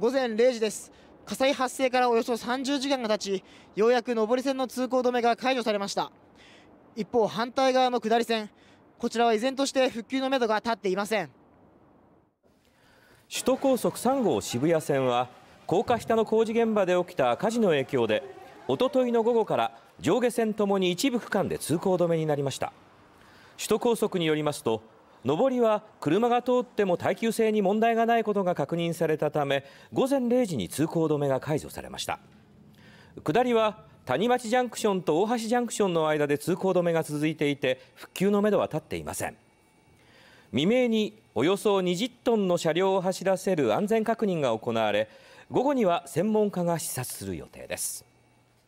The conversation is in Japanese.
午前0時です火災発生からおよそ30時間が経ちようやく上り線の通行止めが解除されました一方反対側の下り線こちらは依然として復旧のめどが立っていません首都高速3号渋谷線は高架下の工事現場で起きた火事の影響でおとといの午後から上下線ともに一部区間で通行止めになりました首都高速によりますと上りは車が通っても耐久性に問題がないことが確認されたため午前0時に通行止めが解除されました下りは谷町ジャンクションと大橋ジャンクションの間で通行止めが続いていて復旧のめどは立っていません未明におよそ20トンの車両を走らせる安全確認が行われ午後には専門家が視察する予定です